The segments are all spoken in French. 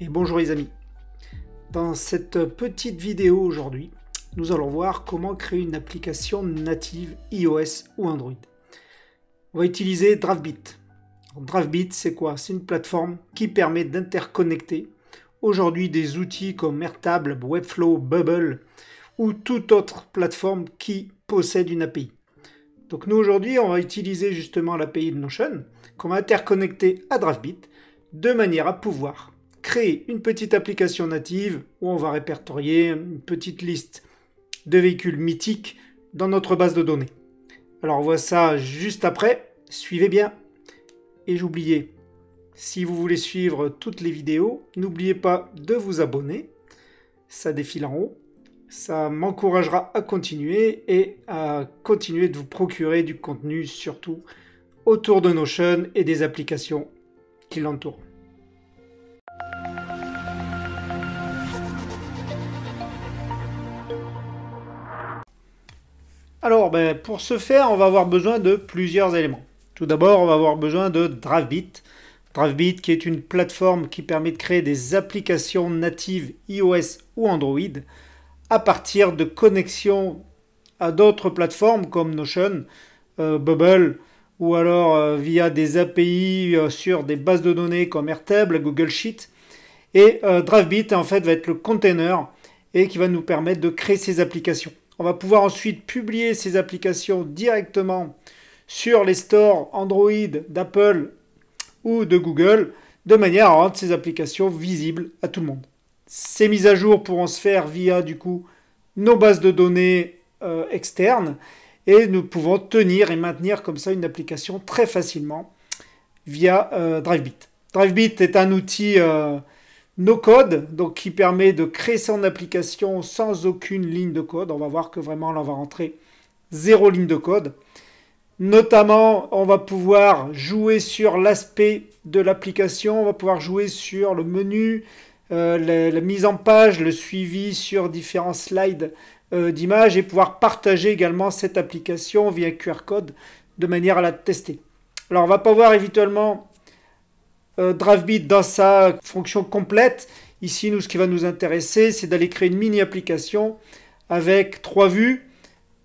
et bonjour les amis. Dans cette petite vidéo aujourd'hui, nous allons voir comment créer une application native iOS ou Android. On va utiliser DraftBit. DraftBit, c'est quoi C'est une plateforme qui permet d'interconnecter aujourd'hui des outils comme Airtable, Webflow, Bubble ou toute autre plateforme qui possède une API. Donc nous aujourd'hui, on va utiliser justement l'API de Notion qu'on va interconnecter à DraftBit de manière à pouvoir créer une petite application native où on va répertorier une petite liste de véhicules mythiques dans notre base de données. Alors on voit ça juste après, suivez bien. Et j'oubliais, si vous voulez suivre toutes les vidéos, n'oubliez pas de vous abonner, ça défile en haut, ça m'encouragera à continuer et à continuer de vous procurer du contenu surtout autour de Notion et des applications qui l'entourent. Alors, ben, pour ce faire, on va avoir besoin de plusieurs éléments. Tout d'abord, on va avoir besoin de DraftBit. DraftBit qui est une plateforme qui permet de créer des applications natives iOS ou Android à partir de connexions à d'autres plateformes comme Notion, euh, Bubble ou alors euh, via des API euh, sur des bases de données comme Airtable, Google Sheet. Et DraftBit en fait va être le container et qui va nous permettre de créer ces applications. On va pouvoir ensuite publier ces applications directement sur les stores Android d'Apple ou de Google, de manière à rendre ces applications visibles à tout le monde. Ces mises à jour pourront se faire via du coup nos bases de données euh, externes et nous pouvons tenir et maintenir comme ça une application très facilement via euh, DriveBit. DriveBit est un outil euh, no code, donc qui permet de créer son application sans aucune ligne de code. On va voir que vraiment là on va rentrer zéro ligne de code. Notamment, on va pouvoir jouer sur l'aspect de l'application, on va pouvoir jouer sur le menu, euh, la, mise en page, le suivi sur différents slides d'image euh, d'images et pouvoir partager également cette application via QR code de manière à la tester. Alors, on va pas voir éventuellement euh, Drivebit dans sa fonction complète. Ici, nous, ce qui va nous intéresser, c'est d'aller créer une mini-application avec trois vues.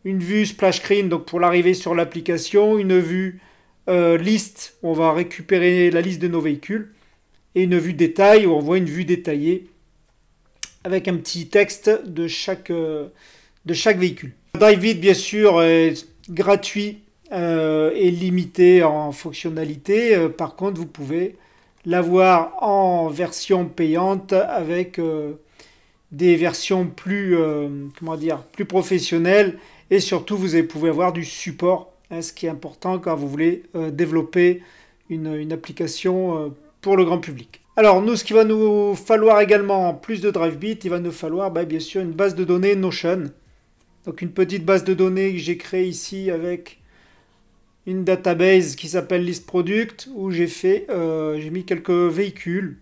Une vue splash screen, donc pour l'arrivée sur l'application, une vue euh, liste, où on va récupérer la liste de nos véhicules, et une vue détail, où on voit une vue détaillée avec un petit texte de chaque, euh, de chaque véhicule. Drivebit, bien sûr, est gratuit et limité en fonctionnalité. par contre, vous pouvez l'avoir en version payante avec euh, des versions plus, euh, comment dire, plus professionnelles et surtout vous pouvez avoir du support, hein, ce qui est important quand vous voulez euh, développer une, application pour le grand public. Alors nous, ce qu'il va nous falloir également, en plus de DriveBit, il va nous falloir bah, bien sûr une base de données Notion. Donc une petite base de données que j'ai créée ici avec une database qui s'appelle list product où j'ai fait euh, j'ai mis quelques véhicules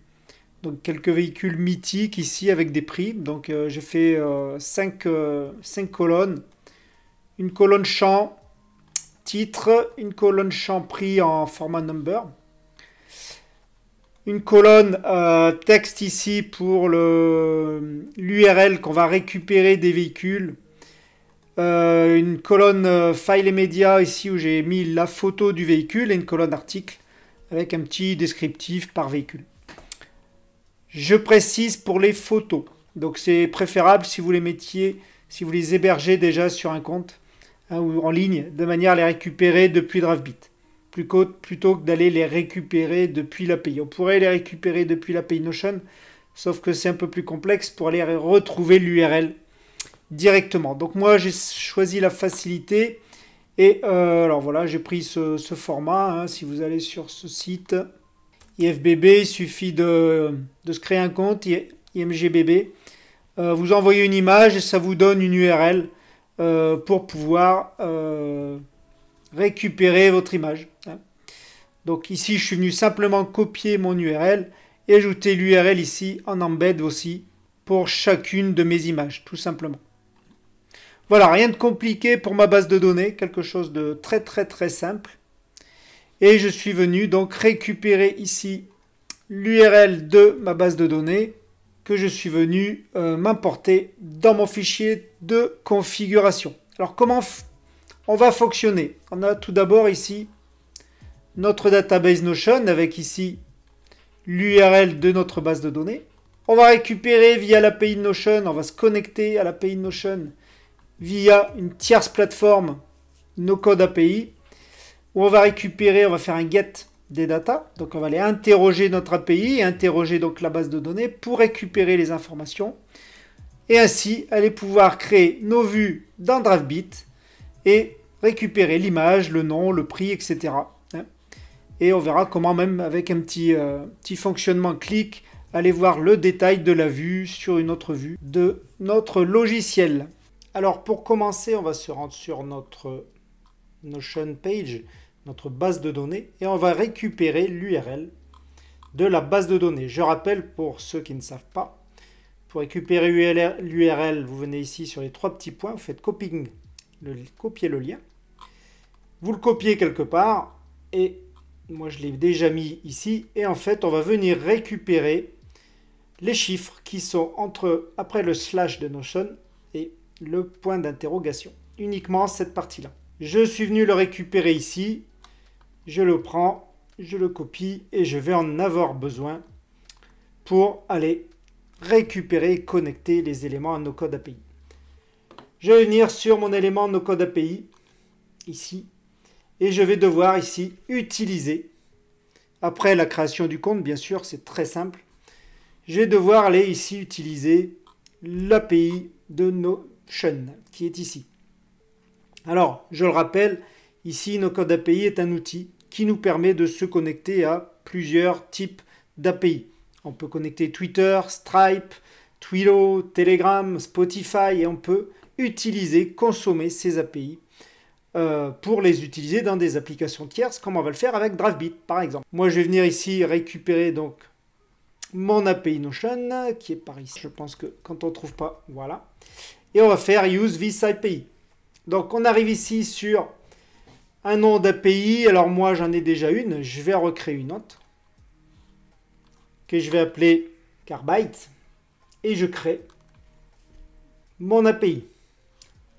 donc quelques véhicules mythiques ici avec des prix donc euh, j'ai fait 5 euh, colonnes une colonne champ titre une colonne champ prix en format number une colonne texte ici pour l'URL qu'on va récupérer des véhicules euh, une colonne euh, file et médias ici où j'ai mis la photo du véhicule et une colonne article avec un petit descriptif par véhicule. Je précise pour les photos. Donc c'est préférable si vous les mettiez, si vous les hébergez déjà sur un compte hein, ou en ligne, de manière à les récupérer depuis DraftBit. Plutôt que d'aller les récupérer depuis l'API. On pourrait les récupérer depuis l'API Notion, sauf que c'est un peu plus complexe pour aller retrouver l'URL directement. Donc moi j'ai choisi la facilité et euh, alors voilà j'ai pris ce, format. Hein. si vous allez sur ce site IFBB, il suffit de, se créer un compte IMGBB. Euh, vous envoyez une image et ça vous donne une URL euh, pour pouvoir récupérer votre image. Hein. Donc ici je suis venu simplement copier mon URL et ajouter l'URL ici en embed aussi pour chacune de mes images, tout simplement. Voilà, rien de compliqué pour ma base de données, quelque chose de très très très simple. Et je suis venu donc récupérer ici l'URL de ma base de données que je suis venu euh, m'importer dans mon fichier de configuration. Alors comment on va fonctionner On a tout d'abord ici notre database Notion avec ici l'URL de notre base de données. On va récupérer via l'API Notion, on va se connecter à l'API Notion via une tierce plateforme nos codes API où on va récupérer, on va faire un get des data. Donc on va aller interroger notre API, interroger donc la base de données pour récupérer les informations et ainsi aller pouvoir créer nos vues dans DraftBit et récupérer l'image, le nom, le prix, etc. Hein. Et on verra comment même avec un petit, euh, petit fonctionnement clic, aller voir le détail de la vue sur une autre vue de notre logiciel. Alors pour commencer, on va se rendre sur notre Notion page, notre base de données, et on va récupérer l'URL de la base de données. Je rappelle pour ceux qui ne savent pas, pour récupérer l'URL, vous venez ici sur les trois petits points, vous faites copying, copier le lien, vous le copiez quelque part, et moi je l'ai déjà mis ici, et en fait on va venir récupérer les chiffres qui sont entre après le slash de Notion le point d'interrogation. Uniquement cette partie-là. Je suis venu le récupérer ici. Je le prends, je le copie et je vais en avoir besoin pour aller récupérer et connecter les éléments à nos codes API. Je vais venir sur mon élément nos codes API, ici, et je vais devoir ici utiliser, après la création du compte, bien sûr, c'est très simple, je vais devoir aller ici utiliser l'API de nos qui est ici. Alors, je le rappelle, ici, nos codes API est un outil qui nous permet de se connecter à plusieurs types d'API. On peut connecter Twitter, Stripe, Twilio, Telegram, Spotify et on peut utiliser, consommer ces API euh, pour les utiliser dans des applications tierces comme on va le faire avec DraftBit par exemple. Moi je vais venir ici récupérer donc mon API Notion qui est par ici. Je pense que quand on ne trouve pas, voilà et on va faire use this API. Donc on arrive ici sur un nom d'API. Alors moi j'en ai déjà une, je vais recréer une autre que je vais appeler Carbyte. et je crée mon API.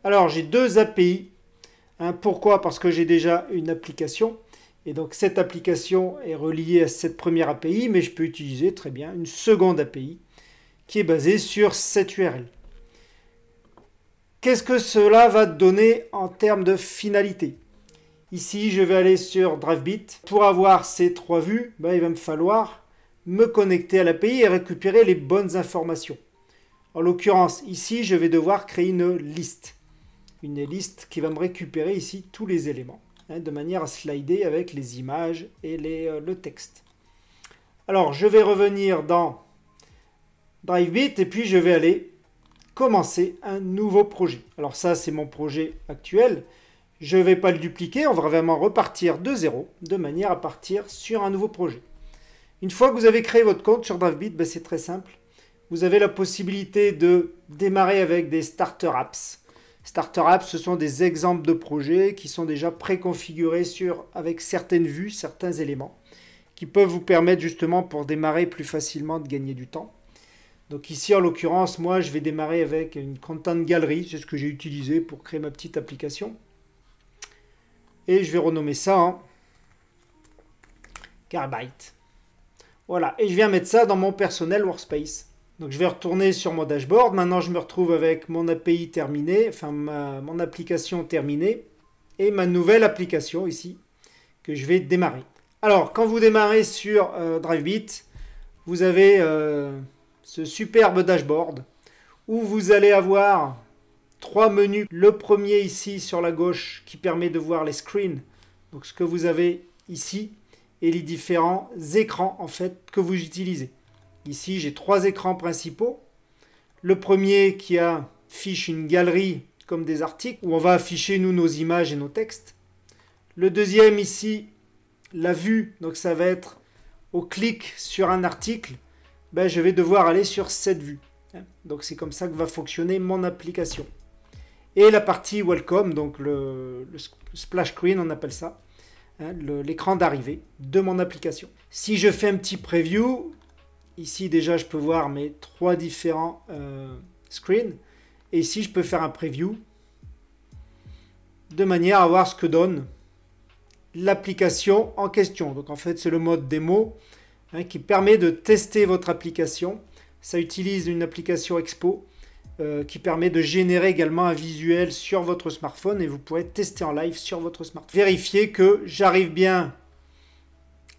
Alors j'ai deux API. Hein, pourquoi Parce que j'ai déjà une application. Et donc cette application est reliée à cette première API, mais je peux utiliser très bien une seconde API qui est basée sur cette URL. Qu'est-ce que cela va donner en termes de finalité Ici, je vais aller sur DriveBit. Pour avoir ces trois vues, bah, il va me falloir me connecter à l'API et récupérer les bonnes informations. En l'occurrence, ici, je vais devoir créer une liste. Une liste qui va me récupérer ici tous les éléments, hein, de manière à slider avec les images et les, euh, le texte. Alors, je vais revenir dans DriveBit et puis je vais aller commencer un nouveau projet. Alors ça, c'est mon projet actuel. Je ne vais pas le dupliquer, on va vraiment repartir de zéro, de manière à partir sur un nouveau projet. Une fois que vous avez créé votre compte sur DraftBit, ben, c'est très simple. Vous avez la possibilité de démarrer avec des starter apps. Starter apps, ce sont des exemples de projets qui sont déjà préconfigurés sur, avec certaines vues, certains éléments, qui peuvent vous permettre justement pour démarrer plus facilement de gagner du temps. Donc ici, en l'occurrence, moi, je vais démarrer avec une content galerie, C'est ce que j'ai utilisé pour créer ma petite application. Et je vais renommer ça en Carbite. Voilà, et je viens mettre ça dans mon personnel workspace. Donc je vais retourner sur mon dashboard. Maintenant, je me retrouve avec mon API terminée, enfin mon application terminée et ma nouvelle application ici que je vais démarrer. Alors, quand vous démarrez sur euh, DriveBit, vous avez euh, ce superbe dashboard où vous allez avoir trois menus. Le premier ici sur la gauche qui permet de voir les screens, donc ce que vous avez ici et les différents écrans en fait que vous utilisez. Ici j'ai trois écrans principaux. Le premier qui affiche une galerie comme des articles où on va afficher nous nos images et nos textes. Le deuxième ici, la vue, donc ça va être au clic sur un article ben, je vais devoir aller sur cette vue. Hein. Donc c'est comme ça que va fonctionner mon application. Et la partie welcome, donc le, splash screen, on appelle ça, hein, l'écran d'arrivée de mon application. Si je fais un petit preview, ici déjà je peux voir mes trois différents euh, screens. Et ici je peux faire un preview de manière à voir ce que donne l'application en question. Donc en fait c'est le mode démo. Hein, qui permet de tester votre application. Ça utilise une application Expo euh, qui permet de générer également un visuel sur votre smartphone et vous pourrez tester en live sur votre smartphone. Vérifiez que j'arrive bien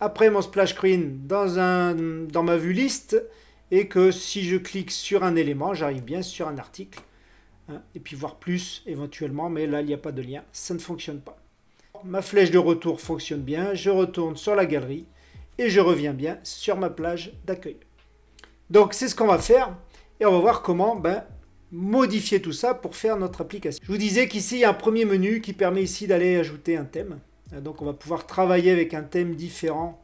après mon splash screen dans, ma vue liste et que si je clique sur un élément, j'arrive bien sur un article hein, et puis voir plus éventuellement, mais là il n'y a pas de lien, ça ne fonctionne pas. Ma flèche de retour fonctionne bien, je retourne sur la galerie et je reviens bien sur ma plage d'accueil. Donc c'est ce qu'on va faire et on va voir comment ben, modifier tout ça pour faire notre application. Je vous disais qu'ici il y a un premier menu qui permet ici d'aller ajouter un thème. Euh, donc on va pouvoir travailler avec un thème différent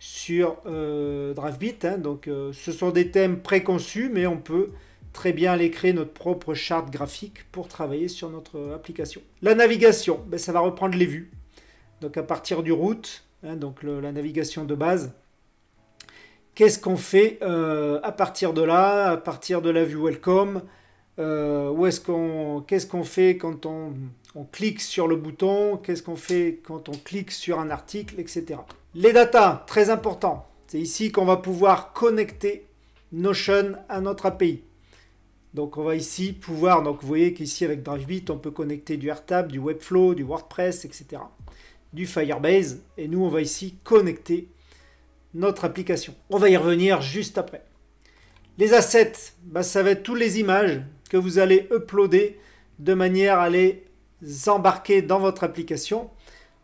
sur euh, DraftBit. Hein. Donc euh, ce sont des thèmes préconçus mais on peut très bien aller créer notre propre charte graphique pour travailler sur notre application. La navigation, ben, ça va reprendre les vues. Donc à partir du route, Hein, donc la navigation de base. Qu'est-ce qu'on fait euh, à partir de là, à partir de la vue Welcome euh, Qu'est-ce qu'on fait quand on, clique sur le bouton Qu'est-ce qu'on fait quand on clique sur un article, etc. Les data, très important. C'est ici qu'on va pouvoir connecter Notion à notre API. Donc on va ici pouvoir, donc vous voyez qu'ici avec DriveBit, on peut connecter du Airtable, du Webflow, du WordPress, etc du Firebase et nous on va ici connecter notre application. On va y revenir juste après. Les assets, bah, ça va être toutes les images que vous allez uploader de manière à les embarquer dans votre application.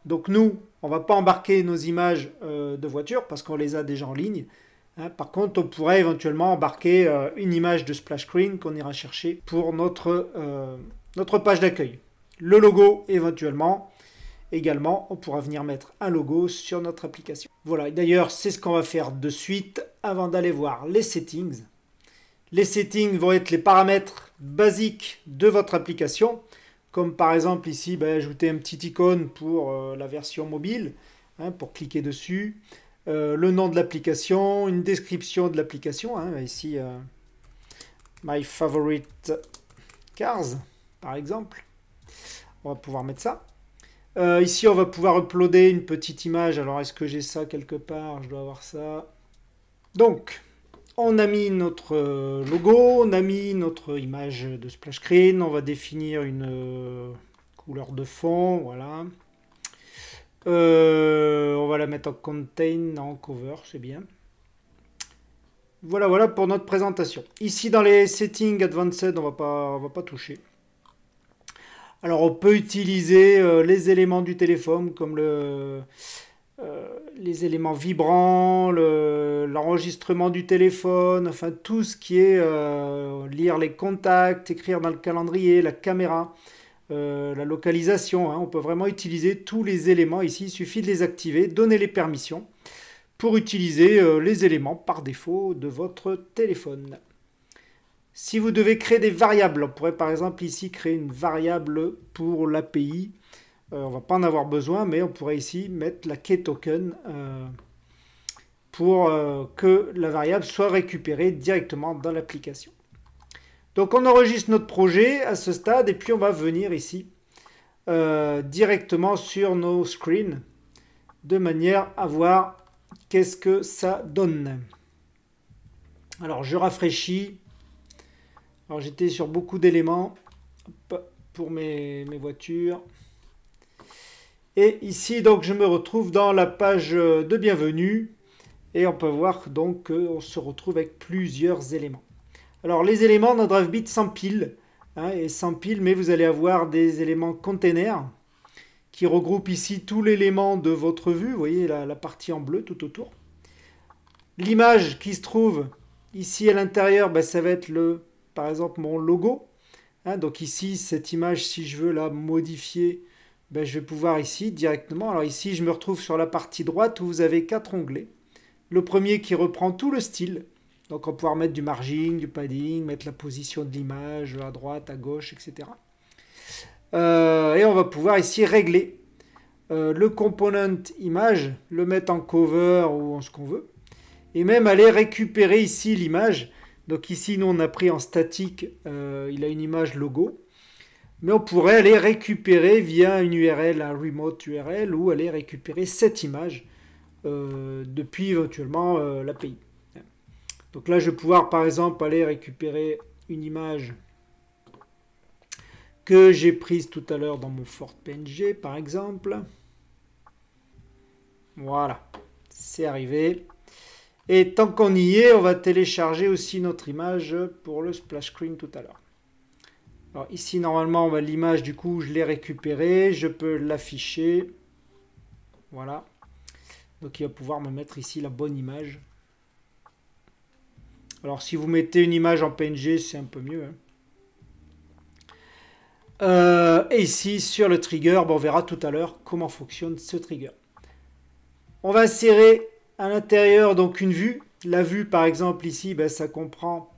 Donc nous, on va pas embarquer nos images euh, de voiture parce qu'on les a déjà en ligne. Hein. par contre, on pourrait éventuellement embarquer euh, une image de splash screen qu'on ira chercher pour notre, euh, notre page d'accueil. Le logo éventuellement, Également, on pourra venir mettre un logo sur notre application. Voilà, d'ailleurs, c'est ce qu'on va faire de suite avant d'aller voir les settings. Les settings vont être les paramètres basiques de votre application, comme par exemple ici, ben, ajouter un petit icône pour euh, la version mobile, hein, pour cliquer dessus, euh, le nom de l'application, une description de l'application, hein, ici euh, My Favorite Cars, par exemple. On va pouvoir mettre ça. Euh, ici, on va pouvoir uploader une petite image. Alors, est-ce que j'ai ça quelque part Je dois avoir ça. Donc, on a mis notre euh, logo, on a mis notre image de splash screen. On va définir une euh, couleur de fond, voilà. on va la mettre en contain, en cover, c'est bien. Voilà, voilà pour notre présentation. Ici, dans les settings advanced, on va on va pas toucher. Alors on peut utiliser euh, les éléments du téléphone comme euh, les éléments vibrants, l'enregistrement du téléphone, enfin tout ce qui est euh, lire les contacts, écrire dans le calendrier, la caméra, la localisation. Hein. on peut vraiment utiliser tous les éléments ici. Il suffit de les activer, donner les permissions pour utiliser les éléments par défaut de votre téléphone. Si vous devez créer des variables, on pourrait par exemple ici créer une variable pour l'API. Euh, on va pas en avoir besoin, mais on pourrait ici mettre la key token euh, pour euh, que la variable soit récupérée directement dans l'application. Donc on enregistre notre projet à ce stade et puis on va venir ici directement sur nos screens de manière à voir qu'est-ce que ça donne. Alors je rafraîchis. Alors j'étais sur beaucoup d'éléments pour mes, voitures. Et ici, donc, je me retrouve dans la page euh, de bienvenue. Et on peut voir donc qu'on se retrouve avec plusieurs éléments. Alors les éléments dans DriveBit s'empilent, hein, et sans mais vous allez avoir des éléments containers qui regroupent ici tout l'élément de votre vue. Vous voyez la, partie en bleu tout autour. L'image qui se trouve ici à l'intérieur, ben, ça va être le par exemple mon logo. Hein, donc ici, cette image, si je veux la modifier, ben, je vais pouvoir ici directement. Alors ici, je me retrouve sur la partie droite où vous avez quatre onglets. Le premier qui reprend tout le style. Donc on va pouvoir mettre du margin, du padding, mettre la position de l'image à droite, à gauche, etc. Euh, et on va pouvoir ici régler euh, le component image, le mettre en cover ou en ce qu'on veut. Et même aller récupérer ici l'image donc ici, nous, on a pris en statique, euh, il a une image logo. Mais on pourrait aller récupérer via une URL, un remote URL, ou aller récupérer cette image euh, depuis éventuellement euh, l'API. Donc là, je vais pouvoir, par exemple, aller récupérer une image que j'ai prise tout à l'heure dans mon Fort PNG, par exemple. Voilà, c'est arrivé. Et tant qu'on y est, on va télécharger aussi notre image pour le splash screen tout à l'heure. Alors ici, normalement, l'image, du coup, je l'ai récupérée. Je peux l'afficher. Voilà. Donc, il va pouvoir me mettre ici la bonne image. Alors, si vous mettez une image en PNG, c'est un peu mieux. Hein. Euh, et ici, sur le trigger, on verra tout à l'heure comment fonctionne ce trigger. On va insérer... À l'intérieur, donc une vue. La vue, par exemple, ici, ben, ça comprend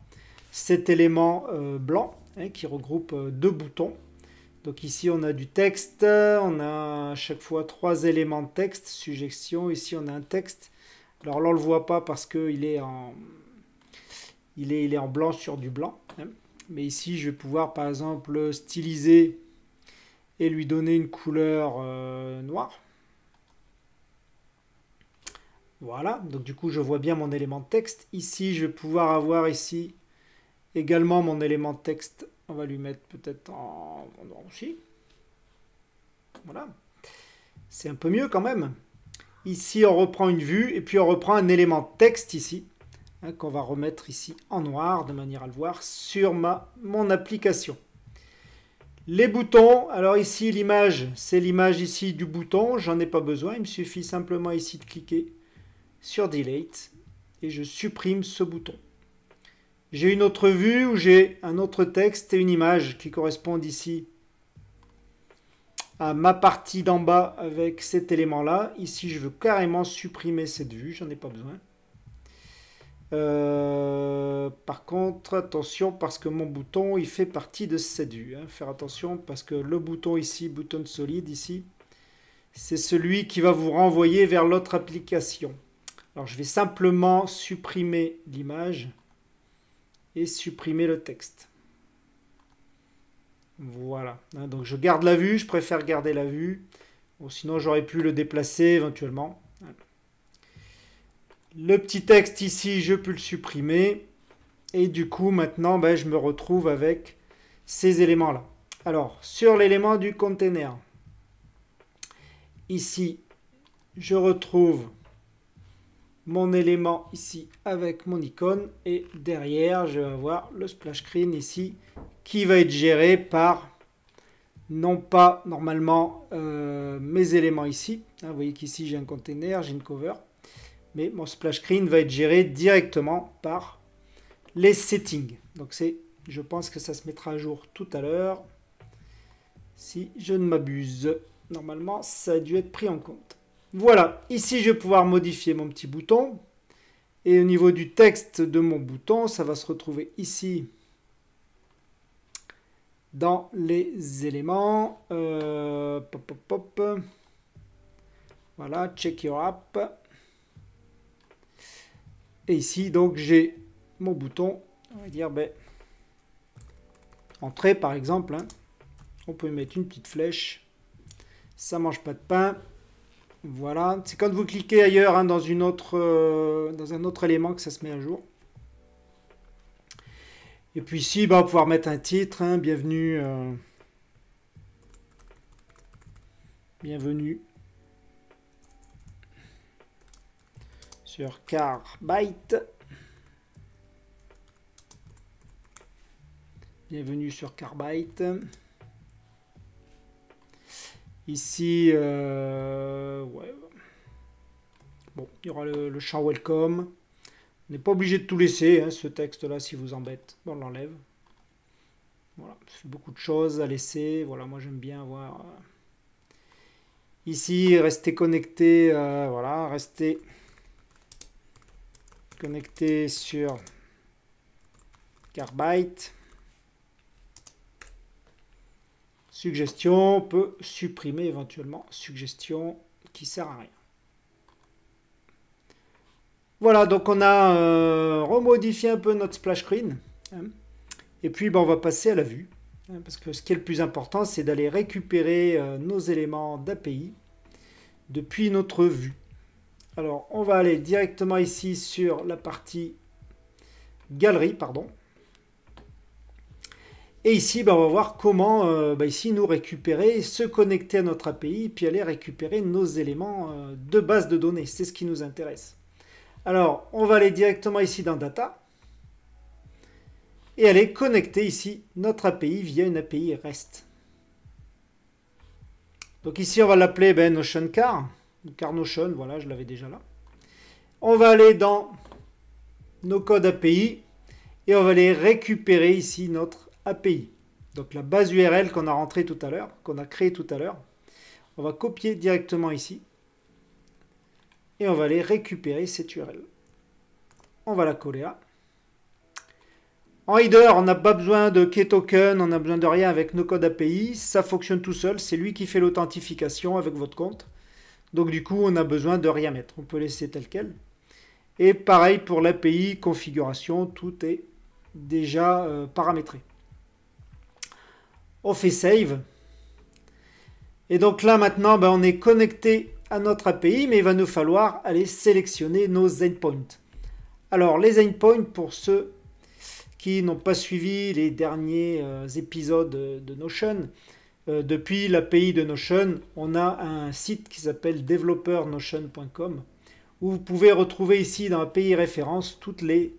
cet élément euh, blanc hein, qui regroupe euh, deux boutons. Donc ici, on a du texte, on a à chaque fois trois éléments de texte, suggestion. Ici, on a un texte. Alors là, on ne le voit pas parce qu'il est, en... il est, il est en blanc sur du blanc. Hein. Mais ici, je vais pouvoir, par exemple, styliser et lui donner une couleur euh, noire. Voilà, donc du coup je vois bien mon élément de texte. Ici, je vais pouvoir avoir ici également mon élément de texte. On va lui mettre peut-être en, noir aussi. Voilà. C'est un peu mieux quand même. Ici, on reprend une vue et puis on reprend un élément de texte ici hein, qu'on va remettre ici en noir de manière à le voir sur ma, mon application. Les boutons, alors ici l'image, c'est l'image ici du bouton, j'en ai pas besoin, il me suffit simplement ici de cliquer sur Delete et je supprime ce bouton. J'ai une autre vue où j'ai un autre texte et une image qui correspondent ici à ma partie d'en bas avec cet élément-là. Ici, je veux carrément supprimer cette vue, j'en ai pas besoin. Euh, par contre, attention parce que mon bouton, il fait partie de cette vue. Hein. Faire attention parce que le bouton ici, bouton solide ici, c'est celui qui va vous renvoyer vers l'autre application. Alors je vais simplement supprimer l'image et supprimer le texte. Voilà, hein, donc je garde la vue, je préfère garder la vue. sinon j'aurais pu le déplacer éventuellement. Le petit texte ici, je peux le supprimer. Et du coup, maintenant, ben, je me retrouve avec ces éléments-là. Alors, sur l'élément du container, ici, je retrouve mon élément ici avec mon icône et derrière je vais avoir le splash screen ici qui va être géré par non pas normalement euh, mes éléments ici hein, vous voyez qu'ici j'ai un container, j'ai une cover mais mon splash screen va être géré directement par les settings donc c'est je pense que ça se mettra à jour tout à l'heure si je ne m'abuse normalement ça a dû être pris en compte voilà, ici je vais pouvoir modifier mon petit bouton. Et au niveau du texte de mon bouton, ça va se retrouver ici dans les éléments. Euh, voilà, check your app. Et ici, donc, j'ai mon bouton. On va dire, ben, entrée par exemple. Hein. On peut mettre une petite flèche. Ça mange pas de pain. Voilà, c'est quand vous cliquez ailleurs hein, dans, euh, dans un autre élément que ça se met à jour. Et puis ici, bah, on va pouvoir mettre un titre, hein. bienvenue, euh, bienvenue sur Carbyte. Bienvenue sur Carbyte. Ici, euh, bon, il y aura le, champ welcome. On n'est pas obligé de tout laisser, hein, ce texte-là, si vous embête. Bon, on l'enlève. Voilà, beaucoup de choses à laisser. Voilà, moi j'aime bien avoir... Euh, ici, restez connecté, euh, voilà, rester connecté sur Carbyte ». Suggestion peut supprimer éventuellement suggestion qui sert à rien. Voilà, donc on a euh, remodifié un peu notre splash screen. Hein. et puis ben, on va passer à la vue. Hein, parce que ce qui est le plus important, c'est d'aller récupérer euh, nos éléments d'API depuis notre vue. Alors on va aller directement ici sur la partie galerie, pardon. Et ici, ben, on va voir comment euh, ben, ici nous récupérer, se connecter à notre API, puis aller récupérer nos éléments euh, de base de données. C'est ce qui nous intéresse. Alors, on va aller directement ici dans Data et aller connecter ici notre API via une API REST. Donc ici, on va l'appeler ben, Notion Car. Car Notion, voilà, je l'avais déjà là. On va aller dans nos codes API et on va aller récupérer ici notre API. Donc la base URL qu'on a rentrée tout à l'heure, qu'on a créée tout à l'heure, on va copier directement ici et on va aller récupérer cette URL. On va la coller là. En header, on n'a pas besoin de key token, on n'a besoin de rien avec nos codes API. Ça fonctionne tout seul, c'est lui qui fait l'authentification avec votre compte. Donc du coup, on n'a besoin de rien mettre. On peut laisser tel quel. Et pareil pour l'API configuration, tout est déjà euh, paramétré on fait save. Et donc là maintenant, ben, on est connecté à notre API, mais il va nous falloir aller sélectionner nos endpoints. Alors les endpoints, pour ceux qui n'ont pas suivi les derniers euh, épisodes de Notion, euh, depuis l'API de Notion, on a un site qui s'appelle developernotion.com où vous pouvez retrouver ici dans l'API référence toutes les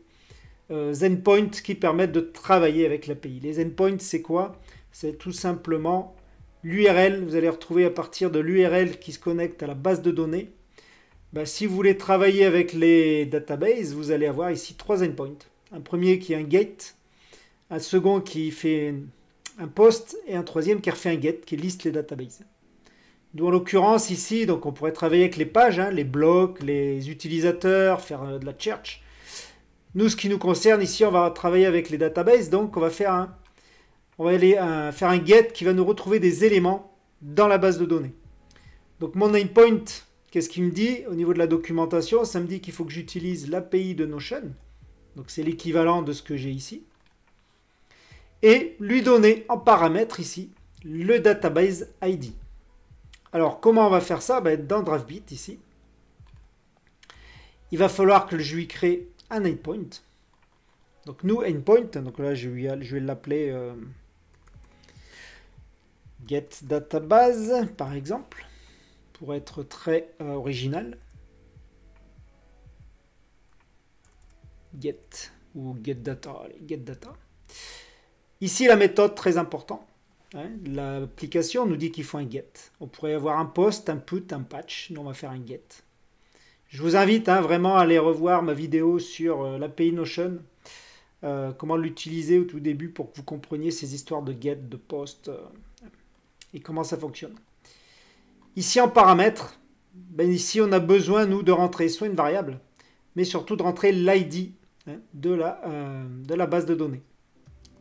euh, endpoints qui permettent de travailler avec l'API. Les endpoints, c'est quoi c'est tout simplement l'URL. Vous allez retrouver à partir de l'URL qui se connecte à la base de données. Bah, si vous voulez travailler avec les databases, vous allez avoir ici trois endpoints. Un premier qui est un gate, un second qui fait un post et un troisième qui refait un get qui liste les databases. D'où en l'occurrence ici, donc on pourrait travailler avec les pages, hein, les blocs, les utilisateurs, faire euh, de la church. Nous, ce qui nous concerne ici, on va travailler avec les databases, donc on va faire un on va aller euh, faire un get qui va nous retrouver des éléments dans la base de données. Donc mon endpoint, qu'est-ce qu'il me dit au niveau de la documentation Ça me dit qu'il faut que j'utilise l'API de Notion. Donc c'est l'équivalent de ce que j'ai ici. Et lui donner en paramètre ici le database ID. Alors comment on va faire ça ben, Dans DraftBit ici, il va falloir que je lui crée un endpoint. Donc nous, endpoint, donc là je vais, je l'appeler euh, get database par exemple, pour être très euh, original. Get ou get data, get data. Ici la méthode très importante. Hein, l'application nous dit qu'il faut un get. On pourrait avoir un post, un put, un patch. Nous on va faire un get. Je vous invite hein, vraiment à aller revoir ma vidéo sur euh, l'API Notion. Euh, comment l'utiliser au tout début pour que vous compreniez ces histoires de get, de post et comment ça fonctionne. Ici, en paramètres, ben ici, on a besoin, nous, de rentrer soit une variable, mais surtout de rentrer l'ID hein, de, la, euh, de la base de données.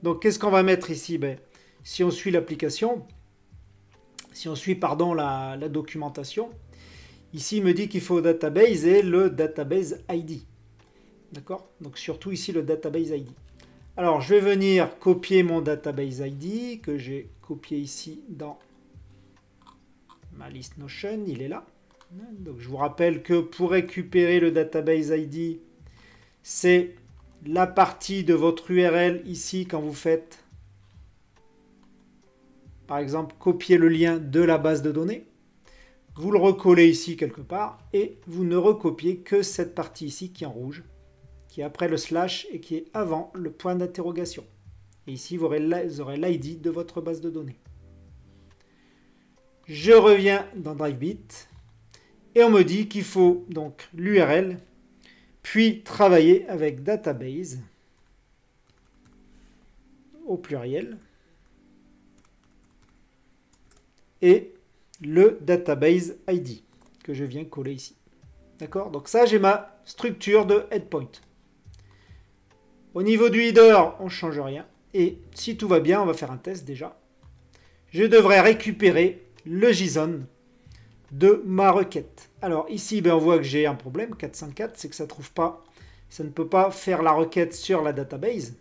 Donc, qu'est-ce qu'on va mettre ici ben, Si on suit l'application, si on suit, pardon, la, la documentation, ici, il me dit qu'il faut database et le database ID. D'accord Donc, surtout ici, le database ID. Alors, je vais venir copier mon database ID que j'ai copié ici dans ma liste Notion. Il est là. Donc, je vous rappelle que pour récupérer le database ID, c'est la partie de votre URL ici quand vous faites, par exemple, copier le lien de la base de données. Vous le recollez ici quelque part et vous ne recopiez que cette partie ici qui est en rouge qui est après le slash et qui est avant le point d'interrogation. Et ici, vous aurez l'ID de votre base de données. Je reviens dans DriveBit et on me dit qu'il faut donc l'URL, puis travailler avec database au pluriel et le database ID que je viens coller ici. D'accord Donc ça, j'ai ma structure de headpoint. Au niveau du header, on ne change rien. Et si tout va bien, on va faire un test déjà. Je devrais récupérer le JSON de ma requête. Alors ici, ben, on voit que j'ai un problème, 404, c'est que ça trouve pas, ça ne peut pas faire la requête sur la database.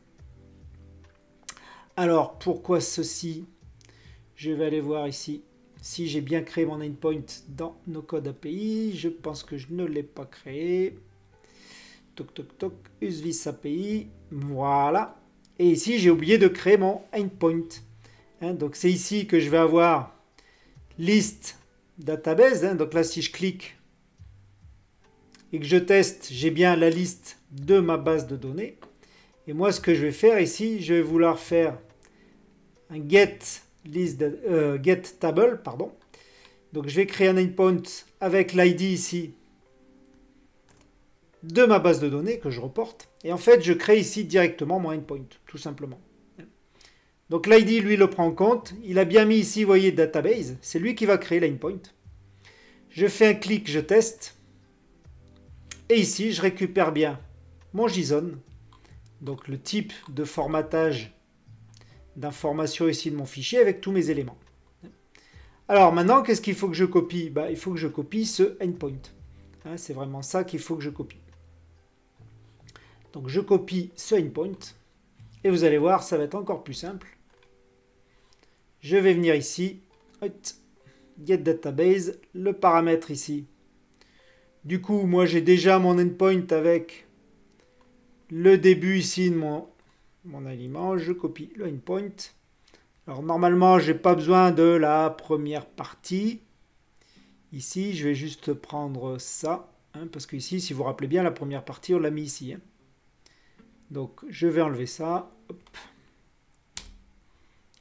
Alors pourquoi ceci Je vais aller voir ici si j'ai bien créé mon endpoint dans nos codes API. Je pense que je ne l'ai pas créé. Toc, toc, toc. Usvis API. Voilà. Et ici, j'ai oublié de créer mon endpoint. Hein, donc, c'est ici que je vais avoir liste database. Hein, donc là, si je clique et que je teste, j'ai bien la liste de ma base de données. Et moi, ce que je vais faire ici, je vais vouloir faire un get, list, euh, get table. Pardon. Donc, je vais créer un endpoint avec l'ID ici de ma base de données que je reporte. Et en fait, je crée ici directement mon endpoint, tout simplement. Donc l'ID, lui, le prend en compte. Il a bien mis ici, vous voyez, database. C'est lui qui va créer l'endpoint. Je fais un clic, je teste. Et ici, je récupère bien mon JSON. Donc le type de formatage d'information ici de mon fichier avec tous mes éléments. Alors maintenant, qu'est-ce qu'il faut que je copie bah, Il faut que je copie ce endpoint. Hein, c'est vraiment ça qu'il faut que je copie. Donc je copie ce endpoint et vous allez voir, ça va être encore plus simple. Je vais venir ici, get database, le paramètre ici. Du coup, moi j'ai déjà mon endpoint avec le début ici de mon, mon aliment. Je copie le endpoint. Alors normalement, n'ai pas besoin de la première partie. Ici, je vais juste prendre ça, hein, parce que ici, si vous vous rappelez bien, la première partie, on l'a mis ici. Hein. Donc je vais enlever ça.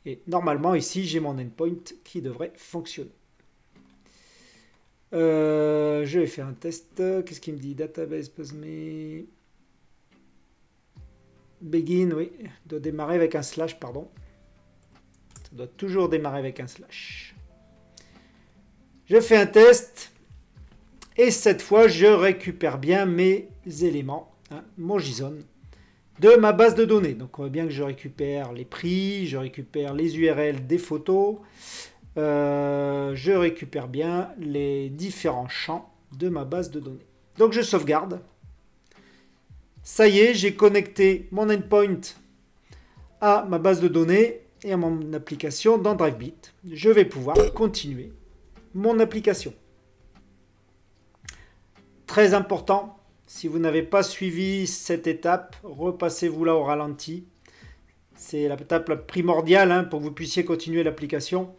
Et normalement ici j'ai mon endpoint qui devrait fonctionner. Euh, je vais faire un test. Qu'est-ce qu'il me dit Database mais Begin, oui, doit démarrer avec un slash, pardon. Ça doit toujours démarrer avec un slash. Je fais un test. Et cette fois, je récupère bien mes éléments, hein, mon JSON de ma base de données. Donc on voit bien que je récupère les prix, je récupère les URL des photos, euh, je récupère bien les différents champs de ma base de données. Donc je sauvegarde. Ça y est, j'ai connecté mon endpoint à ma base de données et à mon application dans DriveBit. Je vais pouvoir continuer mon application. Très important, si vous n'avez pas suivi cette étape, repassez-vous là au ralenti. C'est l'étape primordiale hein, pour que vous puissiez continuer l'application.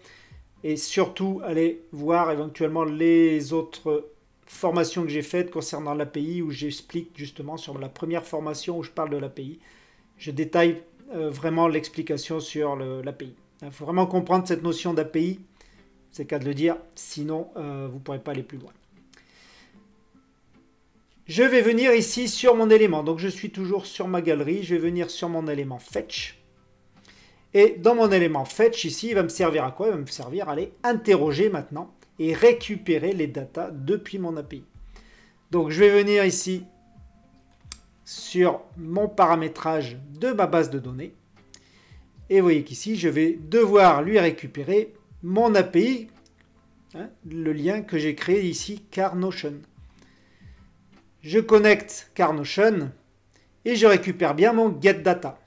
Et surtout, allez voir éventuellement les autres formations que j'ai faites concernant l'API où j'explique justement sur la première formation où je parle de l'API. Je détaille euh, vraiment l'explication sur l'API. Il faut vraiment comprendre cette notion d'API, c'est le cas de le dire, sinon euh, vous ne pourrez pas aller plus loin. Je vais venir ici sur mon élément. Donc je suis toujours sur ma galerie. Je vais venir sur mon élément fetch. Et dans mon élément fetch ici, il va me servir à quoi Il va me servir à aller interroger maintenant et récupérer les datas depuis mon API. Donc je vais venir ici sur mon paramétrage de ma base de données. Et vous voyez qu'ici, je vais devoir lui récupérer mon API, hein, le lien que j'ai créé ici, car Notion je connecte CarNotion et je récupère bien mon getData.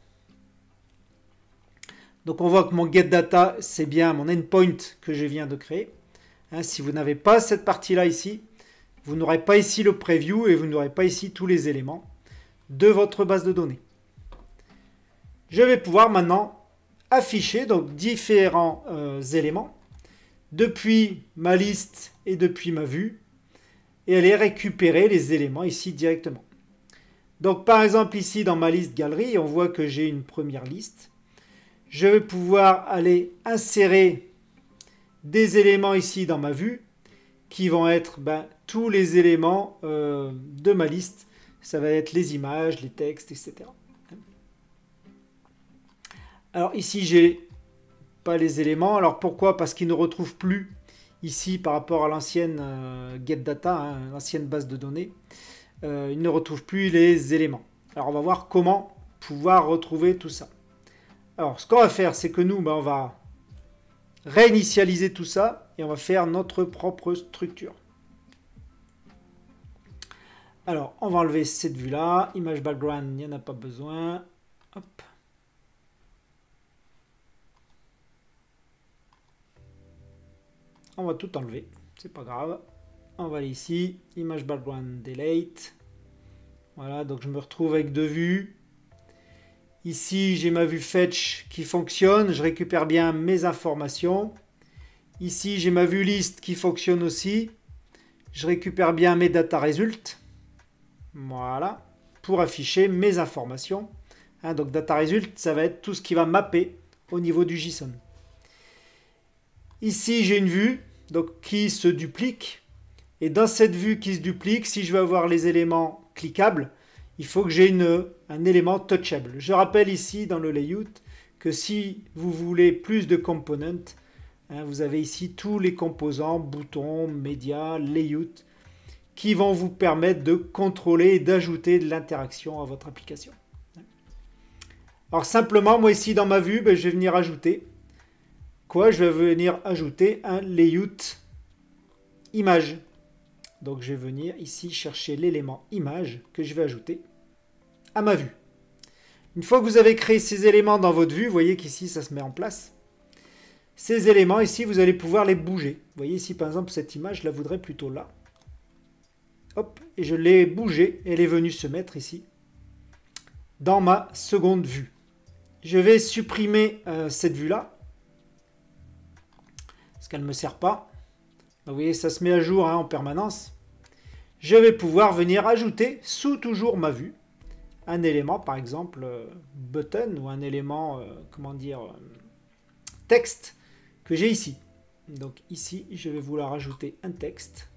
Donc on voit que mon getData, c'est bien mon endpoint que je viens de créer. Hein, si vous n'avez pas cette partie-là ici, vous n'aurez pas ici le preview et vous n'aurez pas ici tous les éléments de votre base de données. Je vais pouvoir maintenant afficher donc différents euh, éléments depuis ma liste et depuis ma vue et aller récupérer les éléments ici directement. Donc par exemple ici dans ma liste galerie, on voit que j'ai une première liste. Je vais pouvoir aller insérer des éléments ici dans ma vue qui vont être ben, tous les éléments euh, de ma liste. Ça va être les images, les textes, etc. Alors ici, j'ai pas les éléments. Alors pourquoi Parce qu'ils ne retrouvent plus ici par rapport à l'ancienne euh, get data, hein, l'ancienne base de données, euh, il ne retrouve plus les éléments. Alors on va voir comment pouvoir retrouver tout ça. Alors ce qu'on va faire, c'est que nous, bah, on va réinitialiser tout ça et on va faire notre propre structure. Alors, on va enlever cette vue-là. Image background, il n'y en a pas besoin. Hop. On va tout enlever, c'est pas grave. On va aller ici, image background delete. Voilà, donc je me retrouve avec deux vues. Ici, j'ai ma vue fetch qui fonctionne, je récupère bien mes informations. Ici, j'ai ma vue list qui fonctionne aussi. Je récupère bien mes data results. Voilà, pour afficher mes informations. Hein, donc data results, ça va être tout ce qui va mapper au niveau du JSON. Ici, j'ai une vue donc, qui se duplique. Et dans cette vue qui se duplique, si je veux avoir les éléments cliquables, il faut que j'ai un élément touchable. Je rappelle ici dans le layout que si vous voulez plus de components, hein, vous avez ici tous les composants, boutons, médias, layout, qui vont vous permettre de contrôler et d'ajouter de l'interaction à votre application. Alors simplement, moi ici dans ma vue, ben, je vais venir ajouter je vais venir ajouter un layout image. Donc je vais venir ici chercher l'élément image que je vais ajouter à ma vue. Une fois que vous avez créé ces éléments dans votre vue, vous voyez qu'ici ça se met en place. Ces éléments ici, vous allez pouvoir les bouger. Vous voyez ici par exemple cette image, je la voudrais plutôt là. Hop, et je l'ai bougée, elle est venue se mettre ici dans ma seconde vue. Je vais supprimer euh, cette vue-là qu'elle ne me sert pas. Vous voyez, ça se met à jour hein, en permanence. Je vais pouvoir venir ajouter sous toujours ma vue un élément, par exemple euh, button ou un élément, euh, comment dire, euh, texte que j'ai ici. Donc ici, je vais vouloir ajouter un texte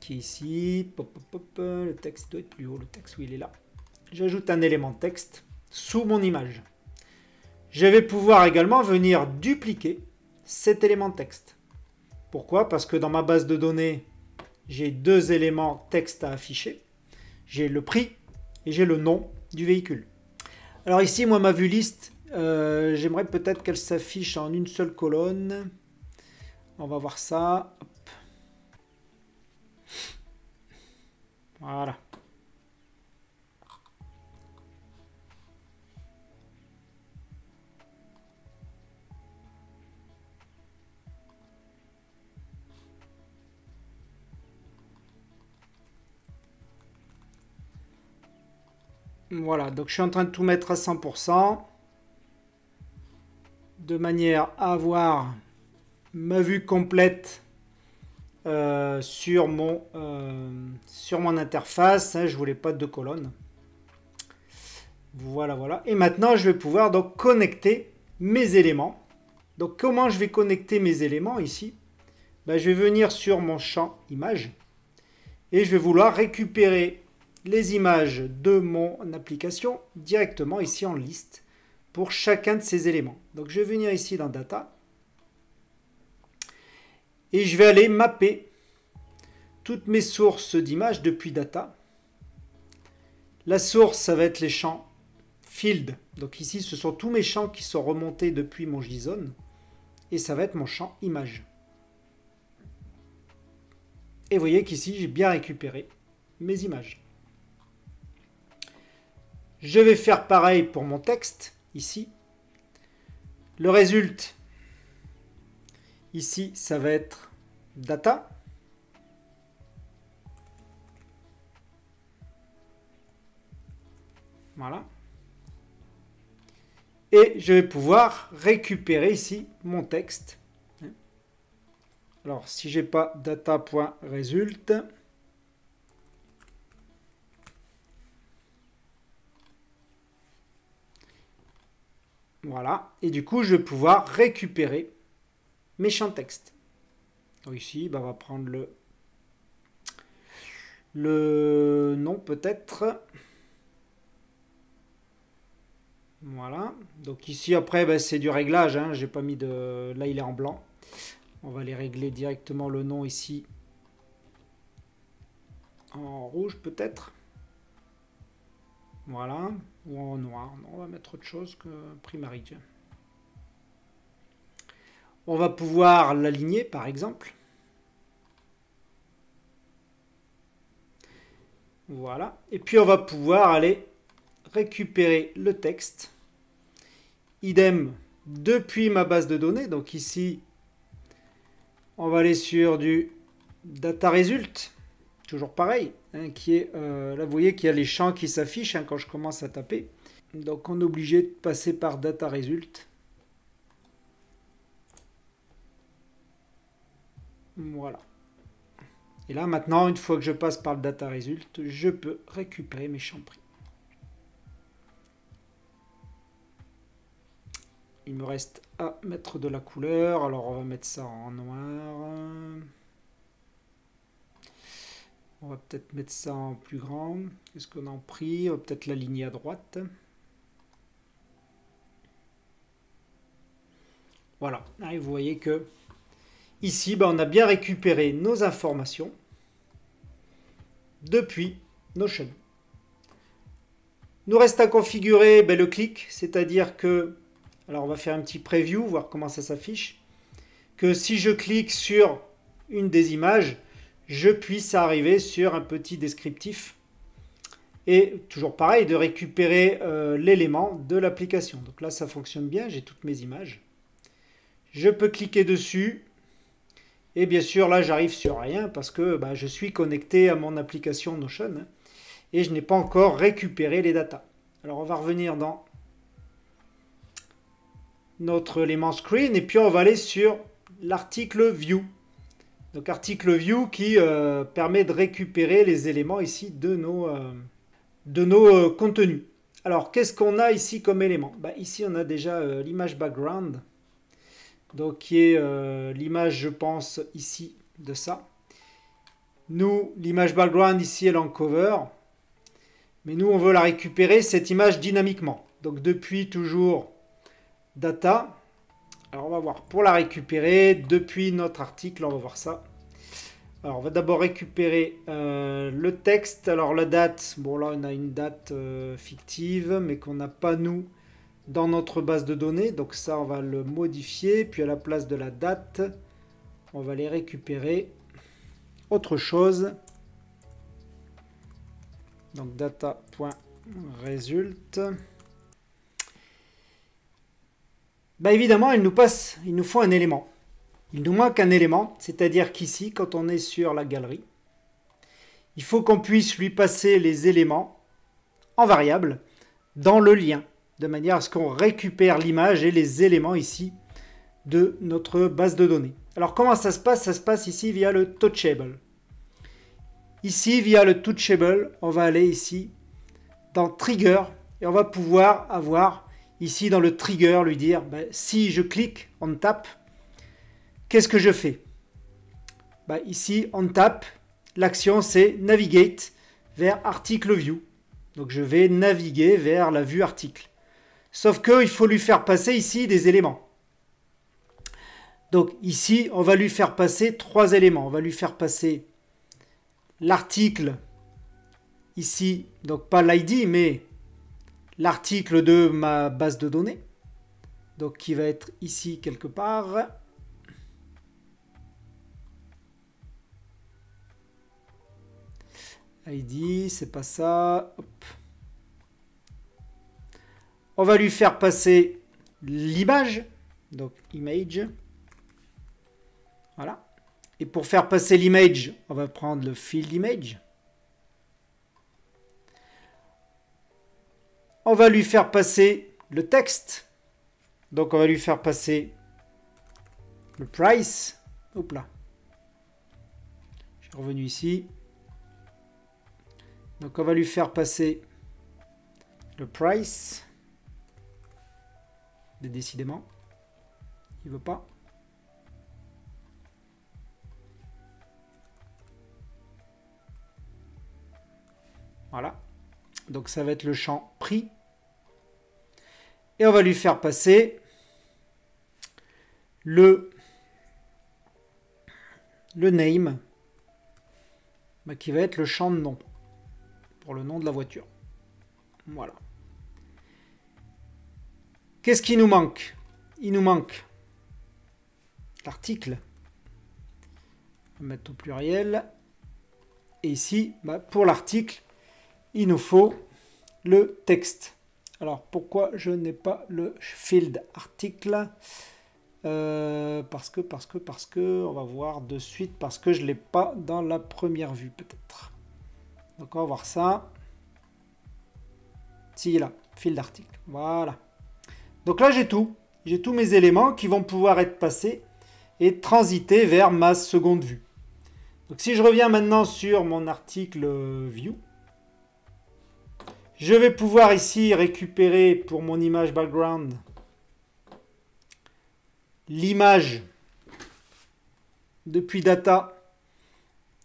qui est ici. le texte doit être plus haut, le texte, oui, il est là. J'ajoute un élément texte sous mon image. Je vais pouvoir également venir dupliquer cet élément texte. Pourquoi Parce que dans ma base de données, j'ai deux éléments texte à afficher. J'ai le prix et j'ai le nom du véhicule. Alors ici, moi, ma vue liste, euh, j'aimerais peut-être qu'elle s'affiche en une seule colonne. On va voir ça. Voilà. Voilà, donc je suis en train de tout mettre à 100%, de manière à avoir ma vue complète euh, sur, mon, euh, sur mon interface. Hein, je ne voulais pas de colonnes. Voilà, voilà. Et maintenant, je vais pouvoir donc connecter mes éléments. Donc, comment je vais connecter mes éléments ici ben, Je vais venir sur mon champ image et je vais vouloir récupérer les images de mon application directement ici en liste pour chacun de ces éléments. Donc je vais venir ici dans Data et je vais aller mapper toutes mes sources d'images depuis Data. La source, ça va être les champs Field. Donc ici, ce sont tous mes champs qui sont remontés depuis mon JSON et ça va être mon champ Image. Et vous voyez qu'ici, j'ai bien récupéré mes images. Je vais faire pareil pour mon texte, ici. Le résultat, ici, ça va être data. Voilà. Et je vais pouvoir récupérer ici mon texte. Alors, si j'ai pas data.result, Voilà. Et du coup, je vais pouvoir récupérer mes champs texte. Donc ici, bah, on va prendre le, le nom peut-être. Voilà. Donc ici, après, bah, c'est du réglage. Hein. J'ai pas mis de... Là, il est en blanc. On va les régler directement le nom ici en rouge peut-être. Voilà. Ou en noir. on va mettre autre chose que primary. On va pouvoir l'aligner, par exemple. Voilà. Et puis, on va pouvoir aller récupérer le texte. Idem depuis ma base de données. Donc ici, on va aller sur du data result. Toujours pareil. Hein, qui est, euh, là vous voyez qu'il y a les champs qui s'affichent hein, quand je commence à taper. Donc on est obligé de passer par data result. Voilà. Et là maintenant, une fois que je passe par le data result, je peux récupérer mes champs prix. Il me reste à mettre de la couleur. Alors on va mettre ça en noir. On va peut-être mettre ça en plus grand. Qu'est-ce qu'on en prie On va peut-être l'aligner à droite. Voilà, ah, vous voyez que ici, ben, on a bien récupéré nos informations depuis nos Notion. Nous reste à configurer ben, le clic, c'est-à-dire que, alors on va faire un petit preview, voir comment ça s'affiche, que si je clique sur une des images, je puisse arriver sur un petit descriptif. Et toujours pareil, de récupérer euh, l'élément de l'application. Donc là, ça fonctionne bien, j'ai toutes mes images. Je peux cliquer dessus. Et bien sûr, là, j'arrive sur rien parce que bah, je suis connecté à mon application Notion. Hein, et je n'ai pas encore récupéré les datas. Alors, on va revenir dans notre élément screen. Et puis, on va aller sur l'article View. Donc article view qui euh, permet de récupérer les éléments ici de nos, euh, de nos euh, contenus. Alors qu'est-ce qu'on a ici comme élément bah, Ici on a déjà l'image background, donc qui est l'image je pense ici de ça. Nous, l'image background ici elle est en cover, mais nous on veut la récupérer cette image dynamiquement. Donc depuis toujours data, alors on va voir pour la récupérer depuis notre article, on va voir ça. Alors on va d'abord récupérer euh, le texte. Alors la date, bon là on a une date euh, fictive mais qu'on n'a pas nous dans notre base de données. Donc ça on va le modifier. Puis à la place de la date, on va les récupérer autre chose. Donc data.result. Bah, évidemment, il nous passe, il nous faut un élément. Il nous manque un élément, c'est-à-dire qu'ici, quand on est sur la galerie, il faut qu'on puisse lui passer les éléments en variable dans le lien, de manière à ce qu'on récupère l'image et les éléments ici de notre base de données. Alors comment ça se passe Ça se passe ici via le touchable. Ici, via le touchable, on va aller ici dans Trigger et on va pouvoir avoir ici dans le trigger, lui dire ben, si je clique on tape, qu'est-ce que je fais ben, Ici on tape. l'action c'est navigate vers article view. Donc je vais naviguer vers la vue article. Sauf qu'il faut lui faire passer ici des éléments. Donc ici, on va lui faire passer trois éléments. On va lui faire passer l'article ici, donc pas l'ID, mais l'article de ma base de données, donc qui va être ici quelque part. ID, c'est pas ça. On va lui faire passer l'image, donc image. Voilà. Et pour faire passer l'image, on va prendre le field image. on va lui faire passer le texte. Donc on va lui faire passer le price. Hop là. Je suis revenu ici. Donc on va lui faire passer le price. Mais décidément, il veut pas. Voilà. Donc ça va être le champ prix. Et on va lui faire passer le, le name, bah, qui va être le champ de nom, pour le nom de la voiture. Voilà. Qu'est-ce qui nous manque Il nous manque l'article. On va mettre au pluriel. Et ici, bah, pour l'article, il nous faut le texte. Alors pourquoi je n'ai pas le field article euh, Parce que, parce que, parce que, on va voir de suite, parce que je ne l'ai pas dans la première vue peut-être. Donc on va voir ça. Si, là, field article, voilà. Donc là j'ai tout, j'ai tous mes éléments qui vont pouvoir être passés et transiter vers ma seconde vue. Donc si je reviens maintenant sur mon article euh, view, je vais pouvoir ici récupérer pour mon image background l'image depuis data.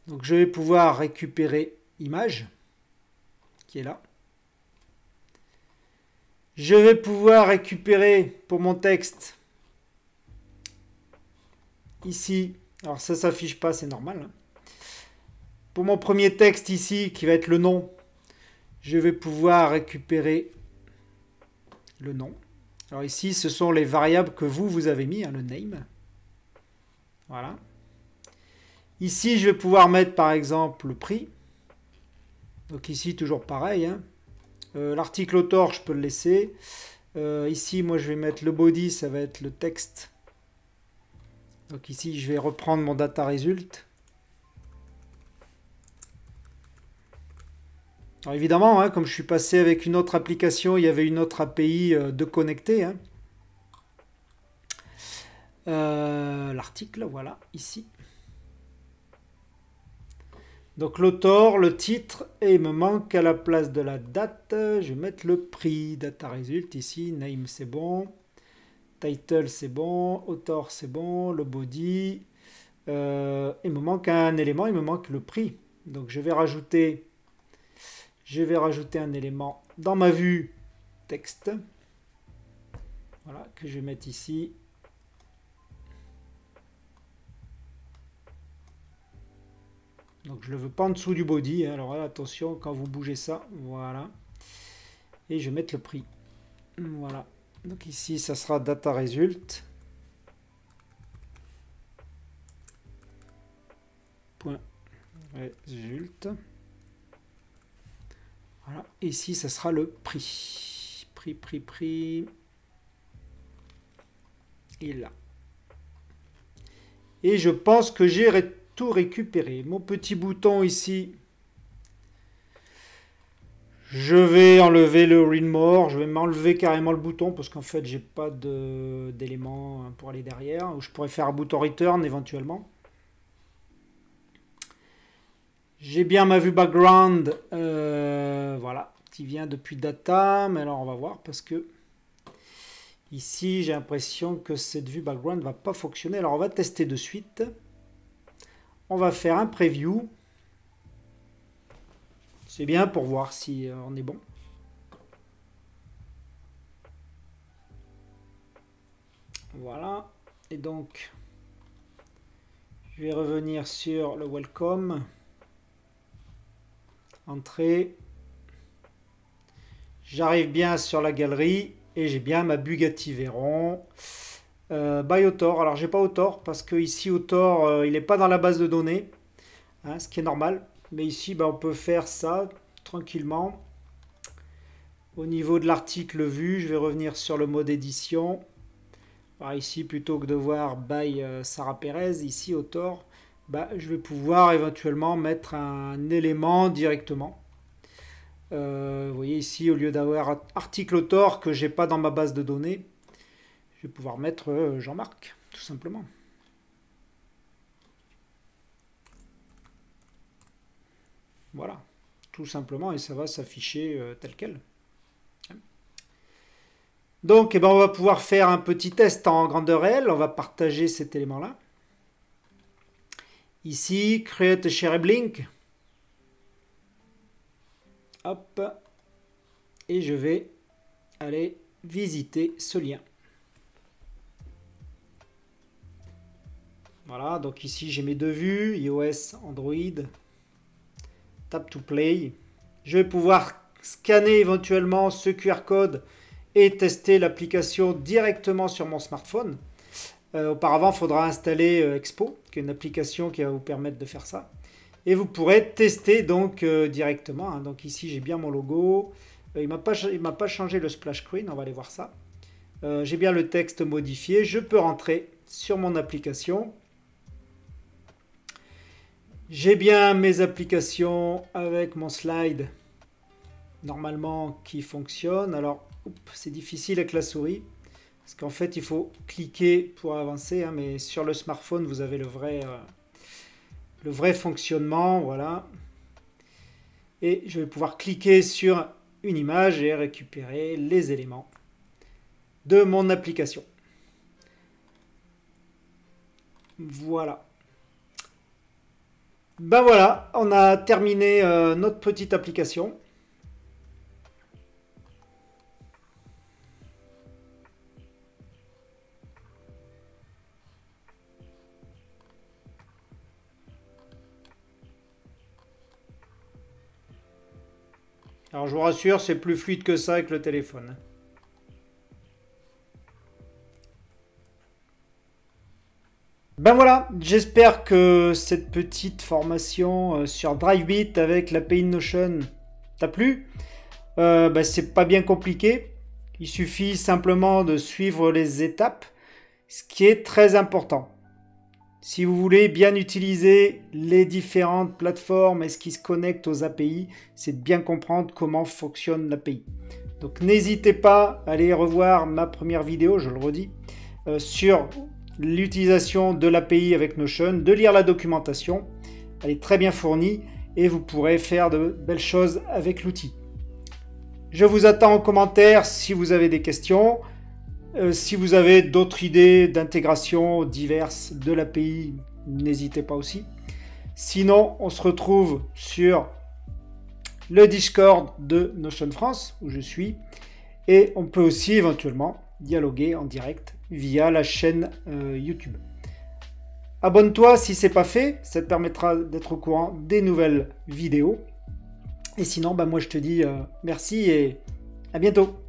Donc je vais pouvoir récupérer image qui est là. Je vais pouvoir récupérer pour mon texte ici. Alors ça s'affiche pas, c'est normal. Pour mon premier texte ici qui va être le nom, je vais pouvoir récupérer le nom. Alors ici, ce sont les variables que vous, vous avez mis, hein, le name. Voilà. Ici, je vais pouvoir mettre par exemple le prix. Donc ici, toujours pareil. Hein. Euh, l'article auteur, je peux le laisser. Euh, ici, moi, je vais mettre le body, ça va être le texte. Donc ici, je vais reprendre mon data result. Alors évidemment, hein, comme je suis passé avec une autre application, il y avait une autre API euh, de connecter. Hein. Euh, l'article, voilà, ici. Donc l'auteur, le titre, et il me manque à la place de la date, je vais mettre le prix, data result ici, name c'est bon, title c'est bon, auteur c'est bon, le body, euh, il me manque un élément, il me manque le prix. Donc je vais rajouter je vais rajouter un élément dans ma vue texte. Voilà, que je vais mettre ici. Donc je le veux pas en dessous du body. Hein. Alors attention, quand vous bougez ça, voilà. Et je vais mettre le prix. Voilà. Donc ici, ça sera data result. Point. Result ici, ça sera le prix. Prix, prix, prix. Et là. Et je pense que j'ai tout récupéré. Mon petit bouton ici. Je vais enlever le More. je vais m'enlever carrément le bouton parce qu'en fait j'ai pas d'éléments pour aller derrière. Ou je pourrais faire un bouton return éventuellement. J'ai bien ma vue background, euh, voilà, qui vient depuis data, mais alors on va voir parce que ici j'ai l'impression que cette vue background ne va pas fonctionner. Alors on va tester de suite. On va faire un preview. C'est bien pour voir si euh, on est bon. Voilà. Et donc, je vais revenir sur le welcome. Entrée. J'arrive bien sur la galerie et j'ai bien ma Bugatti Veyron. Euh, by Autor. Alors j'ai pas Autor parce que ici Autor euh, il n'est pas dans la base de données, hein, ce qui est normal. Mais ici bah, on peut faire ça tranquillement. Au niveau de l'article vu, je vais revenir sur le mode édition. ici plutôt que de voir by euh, Sarah Perez, ici Autor. Bah, je vais pouvoir éventuellement mettre un élément directement. Euh, vous voyez ici, au lieu d'avoir article auteur que j'ai pas dans ma base de données, je vais pouvoir mettre euh, Jean-Marc, tout simplement. Voilà, tout simplement, et ça va s'afficher euh, tel quel. Donc, eh ben, on va pouvoir faire un petit test en grandeur réelle. On va partager cet élément-là. Ici, create a blink. link. Hop. Et je vais aller visiter ce lien. Voilà, donc ici j'ai mes deux vues, iOS, Android. Tap to play. Je vais pouvoir scanner éventuellement ce QR code et tester l'application directement sur mon smartphone. Euh, auparavant, il faudra installer euh, Expo, qui est une application qui va vous permettre de faire ça. Et vous pourrez tester donc euh, directement. Hein. Donc ici, j'ai bien mon logo. il ne m'a pas, pas, changé le splash screen, on va aller voir ça. j'ai bien le texte modifié. Je peux rentrer sur mon application. J'ai bien mes applications avec mon slide normalement qui fonctionne. Alors, c'est difficile avec la souris. Parce qu'en fait, il faut cliquer pour avancer, hein, mais sur le smartphone, vous avez le vrai, euh, le vrai fonctionnement. Voilà. Et je vais pouvoir cliquer sur une image et récupérer les éléments de mon application. Voilà. Ben voilà, on a terminé euh, notre petite application. Alors je vous rassure, c'est plus fluide que ça avec le téléphone. Ben voilà, j'espère que cette petite formation euh, sur DriveBit avec l'API Notion t'a plu. Euh, ben, c'est pas bien compliqué, il suffit simplement de suivre les étapes, ce qui est très important. Si vous voulez bien utiliser les différentes plateformes et ce qui se connecte aux API, c'est de bien comprendre comment fonctionne l'API. Donc n'hésitez pas à aller revoir ma première vidéo, je le redis, euh, sur l'utilisation de l'API avec Notion, de lire la documentation. Elle est très bien fournie et vous pourrez faire de belles choses avec l'outil. Je vous attends en commentaire si vous avez des questions. Euh, si vous avez d'autres idées d'intégration diverses de l'API, n'hésitez pas aussi. Sinon, on se retrouve sur le Discord de Notion France, où je suis. Et on peut aussi éventuellement dialoguer en direct via la chaîne euh, YouTube. Abonne-toi si ce n'est pas fait, ça te permettra d'être au courant des nouvelles vidéos. Et sinon, bah, moi je te dis euh, merci et à bientôt.